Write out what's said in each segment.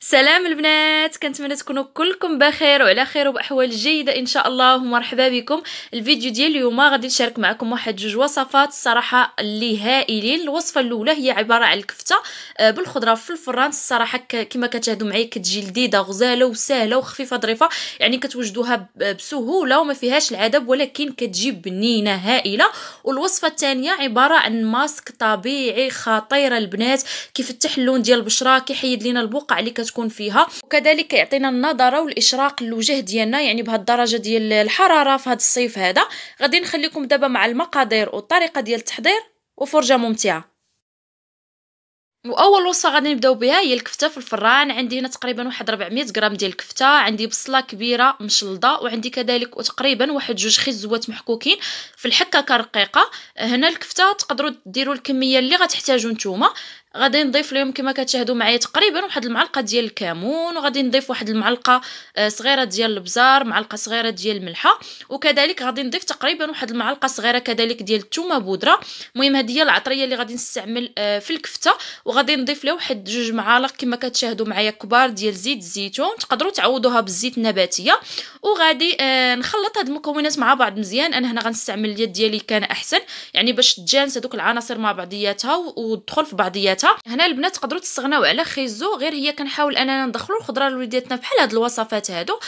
سلام البنات كنتمنى تكونوا كلكم بخير وعلى خير وباحوال جيده ان شاء الله ومرحبا بكم الفيديو ديال اليوم غادي نشارك معكم واحد جوج وصفات الصراحه اللي هائلين الوصفه الاولى هي عباره على الكفته آه، بالخضره في الفران الصراحه كما كتشاهدوا معايا كتجي لذيذه غزاله وسهله وخفيفه ظريفه يعني كتوجدوها بسهوله وما فيهاش العذاب ولكن كتجي بنينه هائله والوصفه الثانيه عباره عن ماسك طبيعي خطيره البنات كيفتح اللون ديال البشره كيحيد لينا البقع اللي كتكون فيها وكذلك كيعطينا النظره والاشراق للوجه ديالنا يعني بهذه الدرجه ديال الحراره في هذا الصيف هذا غادي نخليكم دابا مع المقادير والطريقه ديال التحضير وفرجه ممتعه واول وصفه غادي نبداو بها هي الكفته في الفران عندي هنا تقريبا واحد 400 غرام ديال الكفته عندي بصله كبيره مشلضه وعندي كذلك تقريبا واحد جوج خزوات محكوكين في الحكه كرقيقه هنا الكفته تقدروا ديروا الكميه اللي غتحتاجوا نتوما غادي نضيف لهم كما كتشاهدوا معايا تقريبا واحد المعلقه ديال الكمون وغادي نضيف واحد المعلقه آه، صغيره ديال البزار معلقه صغيره ديال الملحه وكذلك غادي نضيف تقريبا واحد المعلقه صغيره كذلك ديال الثومه بودره المهم هذه هي العطريه اللي غادي نستعمل آه، في الكفته وغادي نضيف لها واحد جوج معالق كما كتشاهدوا معايا كبار ديال زيت الزيتون تقدروا تعوضوها بالزيت النباتيه وغادي آه، نخلط هاد المكونات مع بعض مزيان انا هنا غنستعمل اليد ديالي كان احسن يعني باش تجانس هذوك العناصر مع بعضياتها وتدخل في بعضياتها ثلاثه هنا البنات تقدروا تستغناو على خيزو غير هي كنحاول اننا ندخلوا الخضره لوليداتنا بحال هاد الوصفات هادو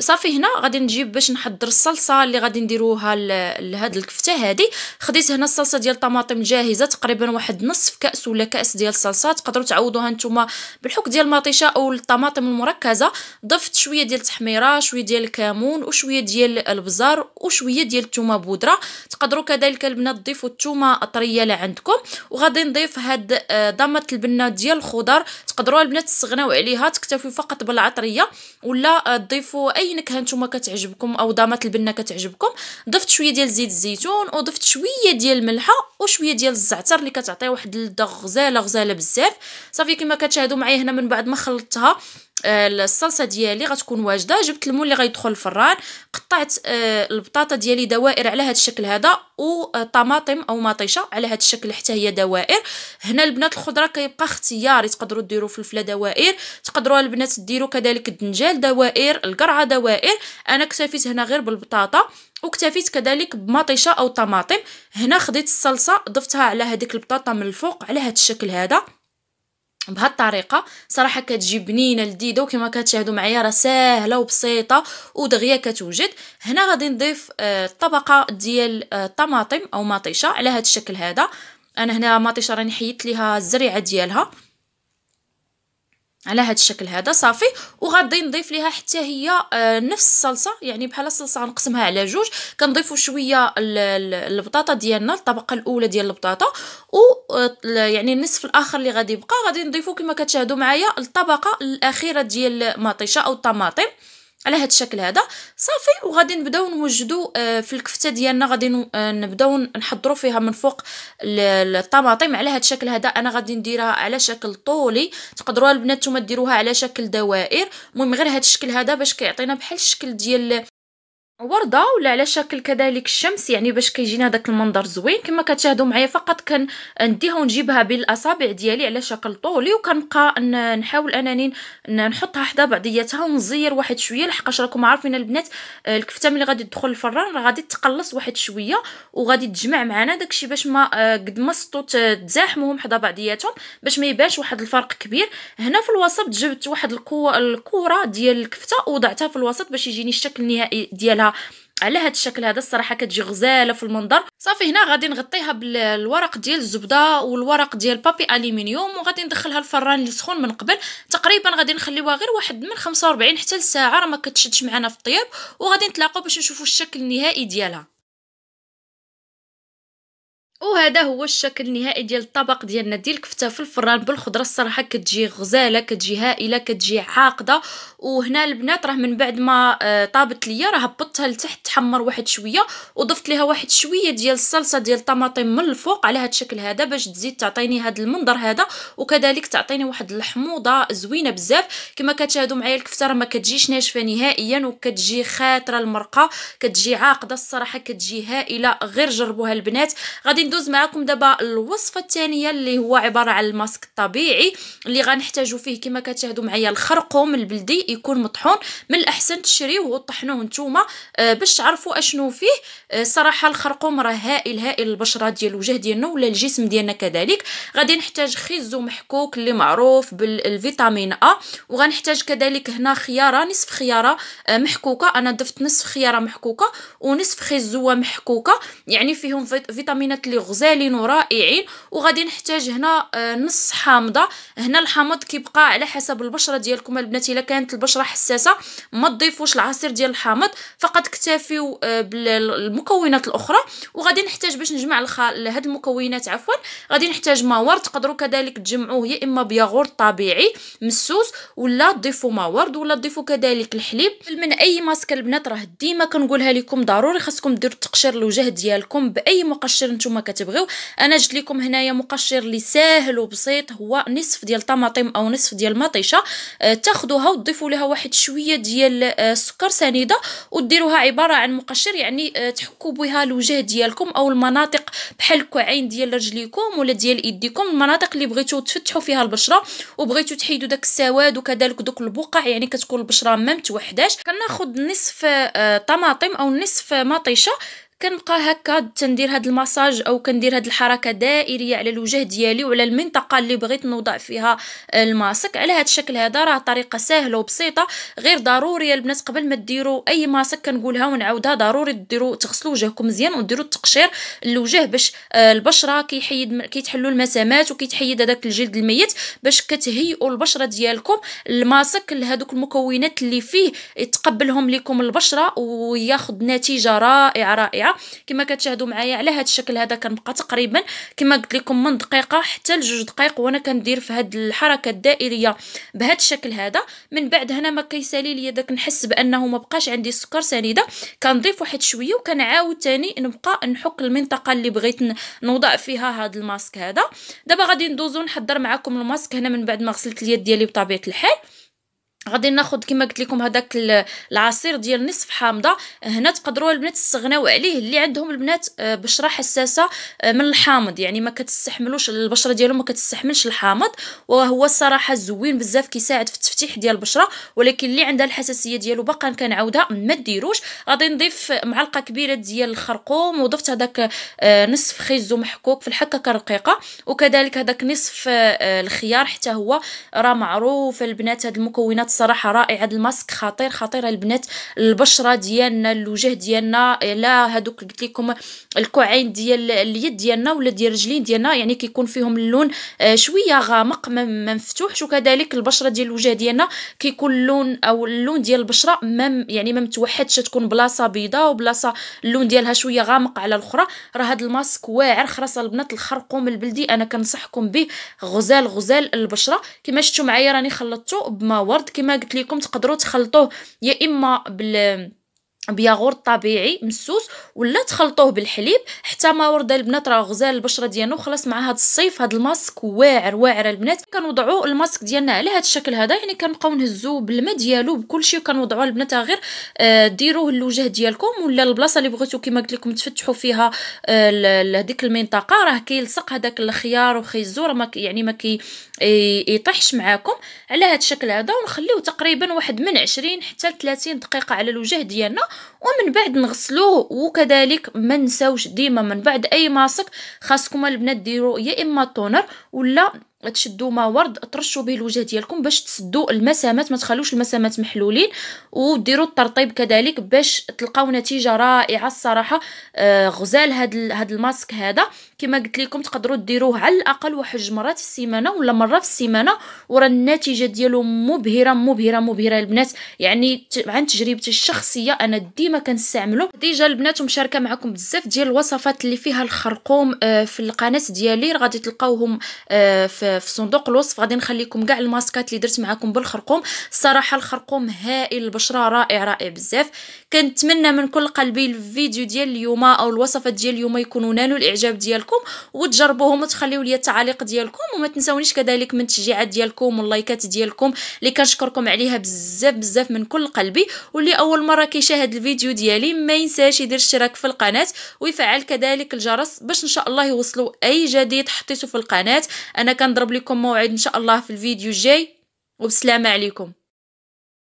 صافي هنا غادي نجيب باش نحضر الصلصه اللي غادي نديروها لهاد الكفته هادي خديت هنا الصلصه ديال الطماطم جاهزه تقريبا واحد نصف كاس ولا كاس ديال الصلصه تقدروا تعوضوها نتوما بالحك ديال المطيشه او الطماطم المركزه ضفت شويه ديال التحميره شويه ديال الكمون وشويه ديال البزار وشويه ديال الثومه بودره تقدروا كذلك البنات تضيفوا الثومه طريه لعندكم وغادي نضيف هاد آه، ضمت البنات ديال الخضر تقدروا البنات تستغناو عليها تكتفوا فقط بالعطريه ولا تضيفوا اي نكهه نتوما كتعجبكم او ضامه البنه كتعجبكم ضفت شويه ديال زيت الزيتون وضفت شويه ديال الملحه وشويه ديال الزعتر اللي كتعطي واحد اللذه غزاله غزاله بزاف صافي كما كتشاهدوا معايا هنا من بعد ما خلطتها آه، الصلصه ديالي غتكون واجده جبت المول اللي غيدخل الفران قطعت آه، البطاطا ديالي دوائر على هذا الشكل هذا وطماطم آه، او مطيشه على هذا الشكل حتى هي دوائر هنا البنات الخضره كيبقى اختياري تقدروا ديروا فلفله دوائر تقدروا البنات ديروا كذلك الدنجال دوائر القرعه دوائر انا اكتفيت هنا غير بالبطاطا واكتفيت كذلك بمطيشه او طماطم هنا خديت الصلصه ضفتها على هذيك البطاطا من الفوق على هذا الشكل هذا الطريقه صراحه كتجي بنينه لذيذه وكما كتشاهدوا معايا راه ساهله وبسيطه ودغيا كتوجد هنا غادي نضيف الطبقه آه، ديال الطماطم آه، او مطيشه على هذا الشكل هذا انا هنا مطيشه راني حيدت ليها الزريعه ديالها على هذا الشكل هذا صافي وغادي نضيف ليها حتى هي آه، نفس الصلصه يعني بحال الصلصه غنقسمها على جوج كنضيفوا شويه البطاطا ديالنا الطبقه الاولى ديال البطاطا و آه، يعني النصف الاخر اللي غادي يبقى غادي نضيفوا كما كتشاهدوا معايا الطبقه الاخيره ديال المطيشه او الطماطم على هذا الشكل هذا صافي وغادي نبداو نوجدو آه، في الكفته ديالنا غادي آه، نبداو نحضروا فيها من فوق الطماطم على هذا الشكل هذا انا غادي نديرها على شكل طولي تقدروا البنات نتوما ديروها على شكل دوائر المهم غير هذا الشكل هذا باش كيعطينا بحال الشكل ديال وردة ولا على شكل كذلك الشمس يعني باش كيجينا داك المنظر زوين كما كتشاهدوا معايا فقط كنديها ونجيبها بالاصابع ديالي على شكل طولي وكنبقى نحاول انني نحطها حدا بعضياتها ونزير واحد شويه لحقاش راكم عارفين البنات آه، الكفته ملي غادي تدخل الفران راه غادي تقلص واحد شويه وغادي تجمع معنا داكشي باش ما آه، قد ما سطو تزاحمهم حدا بعضياتهم باش ما يبانش واحد الفرق كبير هنا في الوسط جبت واحد الكوره ديال الكفته ووضعتها في الوسط باش يجيني الشكل النهائي ديالها على هاد الشكل هذا الصراحه كتجي غزاله في المنظر صافي هنا غادي نغطيها بالورق ديال الزبده والورق ديال بابي الومنيوم وغادي ندخلها الفران سخون من قبل تقريبا غادي نخليوها غير واحد من 45 حتى لساعه راه ما كتشدش معنا في الطياب وغادي نتلاقاو باش نشوفوا الشكل النهائي ديالها وهذا هو الشكل النهائي ديال الطبق ديالنا ديال الكفته في الفران بالخضره الصراحه كتجي غزاله كتجي هائله كتجي عاقده وهنا البنات راه من بعد ما آه، طابت ليا راه هبطتها لتحت تحمر واحد شويه وضفت لها واحد شويه ديال الصلصه ديال الطماطم من الفوق على هذا الشكل هذا باش تزيد تعطيني هذا المنظر هذا وكذلك تعطيني واحد الحموضه زوينه بزاف كما كتشاهدوا معايا الكفته راه ما كتجيش ناشفه نهائيا وكتجي خاطره المرقه كتجي عاقده الصراحه كتجي هائله غير جربوها البنات غادي ندوز معكم دابا الوصفه الثانيه اللي هو عباره عن الماسك الطبيعي اللي غنحتاجو فيه كما كتشاهدوا معايا الخرقوم البلدي يكون مطحون من الاحسن تشريوه وطحنوه نتوما آه، باش تعرفوا اشنو فيه الصراحه آه، الخرقوم راه هائل هائل البشره ديال الوجه ديالنا ولا الجسم ديالنا كذلك غادي نحتاج خيزو محكوك اللي معروف بالفيتامين ا وغنحتاج كذلك هنا خياره نصف خياره آه، محكوكه انا ضفت نصف خياره محكوكه ونصف خيزوه محكوكه يعني فيهم فيتامينات اللي غزالين ورائعين وغادي نحتاج هنا آه، نص حامضه هنا الحامض كيبقى على حسب البشره ديالكم البنات الا كانت البشره حساسه ما تضيفوش العصير ديال الحامض فقط اكتفيو آه، بالمكونات الاخرى وغادي نحتاج باش نجمع هاد المكونات عفوا غادي نحتاج ماور تقدروا كذلك تجمعوه يا اما بياغورت طبيعي مسوس ولا تضيفوا ماورد ولا تضيفوا كذلك الحليب من اي ماسك البنات راه ديما كنقولها لكم ضروري خاصكم ديروا تقشير الوجه ديالكم باي مقشر نتوما كتبغيو انا جبت لكم هنايا مقشر اللي ساهل وبسيط هو نصف ديال طماطم او نصف ديال مطيشه آه، تاخذوها وتضيفوا لها واحد شويه ديال السكر آه، سنيده وديروها عباره عن مقشر يعني آه، تحكوا بها الوجه ديالكم او المناطق بحال عين ديال رجليكم ولا ديال ايديكم المناطق اللي بغيتو تفتحوا فيها البشره وبغيتو تحيدوا داك السواد وكذلك دوك البقع يعني كتكون البشره ما متوحداش كناخذ نصف طماطم او نصف مطيشه كنبقى هكا تندير هاد المساج او كندير هاد الحركه دائريه على الوجه ديالي وعلى المنطقه اللي بغيت نوضع فيها الماسك على هاد الشكل هذا راه طريقه سهله وبسيطه غير ضروري البنات قبل ما ديروا اي ماسك كنقولها ونعاودها ضروري ديروا تغسلوا وجهكم مزيان وديروا التقشير للوجه باش آه، البشره كيحيد كيتحلوا المسامات وكيتحيد هذاك الجلد الميت باش كتهيئوا البشره ديالكم الماسك لهذوك المكونات اللي فيه يتقبلهم لكم البشره وياخذ نتيجه رائعه رائعه الساعه كما كتشاهدوا معايا على هذا الشكل هذا كنبقى تقريبا كما قلت لكم من دقيقه حتى لجوج دقائق وانا كندير في هذه الحركه الدائريه بهذا الشكل هذا من بعد هنا ما كيسالي لي داك نحس بانه ما بقاش عندي السكر سنيده كنضيف واحد شويه وكنعاود ثاني نبقى نحك المنطقه اللي بغيت نوضع فيها هذا الماسك هذا دابا غادي ندوزو نحضر معكم الماسك هنا من بعد ما غسلت اليد ديالي بطبيعه الحال غادي ناخذ كما قلت لكم هذاك العصير ديال نصف حامضه هنا تقدروا البنات تستغناو عليه اللي عندهم البنات آه، بشره حساسه آه، من الحامض يعني ما كتستحملوش البشره ديالهم ما كتستحملش الحامض وهو الصراحه زوين بزاف كيساعد في التفتيح ديال البشره ولكن اللي عندها الحساسيه ديالو باقا كنعاودها ما ديروش غادي نضيف معلقه كبيره ديال الخرقوم وضفت هذاك آه، نصف خيزو محكوك في الحكه رقيقه وكذلك هذاك نصف الخيار حتى هو راه معروف البنات هاد المكونات الصراحه رائع هذا الماسك خطير خطير البنات البشره ديالنا الوجه ديالنا لا هذوك قلت لكم الكوعين ديال اليد ديالنا ولا ديال الرجلين ديالنا يعني كيكون فيهم اللون آه، شويه غامق ما مفتوحش وكذلك البشره ديال الوجه ديالنا كيكون اللون او اللون ديال البشره ما يعني ما متوحدش تكون بلاصه بيضاء وبلاصه اللون ديالها شويه غامق على الاخرى راه هذا الماسك واعر خلاص البنات الخرقوم البلدي انا كنصحكم به غزال غزال البشره كما شفتوا معايا راني خلطته بما ورد كما قلت لكم تقدروا تخلطوه يا اما بال بياغور طبيعي مسوس ولا تخلطوه بالحليب حتى ما ورد البنات راه غزال البشره ديالنا وخلاص مع هذا الصيف هذا الماسك واعر واعر البنات كنوضعوا الماسك ديالنا على هذا الشكل هذا يعني كنبقاو نهزوا بالماء ديالو بكل شيء وكنوضعوا البنات غير آه، ديروه للوجه ديالكم ولا البلاصه اللي بغيتو كما قلت لكم تفتحوا فيها هذيك آه، المنطقه راه كيلصق هذاك الخيار وخيزو راه يعني ما كي يطيحش معاكم على هذا الشكل هذا ونخليوه تقريبا واحد من 20 حتى 30 دقيقه على الوجه ديالنا ومن بعد نغسلوه وكذلك ما نساوش ديما من بعد اي ماسك خاصكم البنات ديروا يا اما تونر ولا تشدوا ما ورد ترشوا به الوجه ديالكم باش تسدوا المسامات ما تخلوش المسامات محلولين وديروا الترطيب كذلك باش تلقاو نتيجه رائعه الصراحه آه غزال هاد هاد الماسك هذا كما قلت لكم تقدروا ديروه على الاقل واحد مرات في السيمانه ولا مره في السيمانه ورا النتيجه ديالو مبهره مبهره مبهره البنات يعني عن تجربتي الشخصيه انا ديما كنستعملو ديجا البنات مشاركه معكم بزاف ديال الوصفات اللي فيها الخرقوم آه في القناه ديالي غادي تلقاوهم آه في في صندوق الوصف غادي نخليكم كاع الماسكات اللي درت معكم بالخرقوم الصراحه الخرقوم هائل البشره رائع رائع بزاف كنتمنى من كل قلبي الفيديو ديال اليوم او الوصفات ديال اليوم يكونوا نالوا الاعجاب ديالكم وتجربوهم وتخليوا لي التعاليق ديالكم وما تنساونيش كذلك من التشجيعات ديالكم واللايكات ديالكم اللي كنشكركم عليها بزاف بزاف من كل قلبي واللي اول مره كيشاهد الفيديو ديالي ما ينساش يدير اشتراك في القناه ويفعل كذلك الجرس باش ان شاء الله يوصلوا اي جديد حطيته في القناه انا كنض نضرب لكم موعد ان شاء الله في الفيديو الجاي وبسلامه عليكم